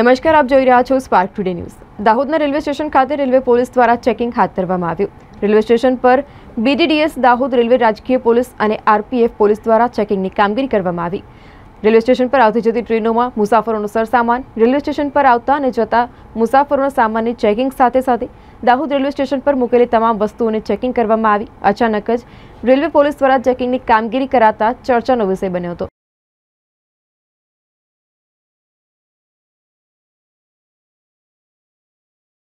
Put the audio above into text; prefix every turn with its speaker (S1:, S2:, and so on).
S1: નમસ્કાર આપ જોઈ રહ્યા છો સ્પાર્ક ટુડે ન્યૂઝ દાહોદના રેલવે સ્ટેશન ખાતે રેલવે પોલીસ દ્વારા ચેકિંગ હાથ ધરવામાં આવ્યું રેલવે સ્ટેશન પર બીડીડીએસ દાહોદ રેલવે રાજકીય પોલીસ અને આરપીએફ પોલીસ દ્વારા ચેકિંગની કામગીરી કરવામાં આવી રેલવે સ્ટેશન પર આવતી જતી ટ્રેનોમાં મુસાફરોનો સરસામાન રેલવે સ્ટેશન પર આવતા અને જતા મુસાફરોના સામાનની ચેકિંગ સાથે સાથે દાહોદ રેલવે સ્ટેશન પર મૂકેલી તમામ વસ્તુઓને ચેકિંગ કરવામાં આવી અચાનક જ રેલવે પોલીસ દ્વારા ચેકિંગની કામગીરી કરાતા ચર્ચાનો વિષય બન્યો હતો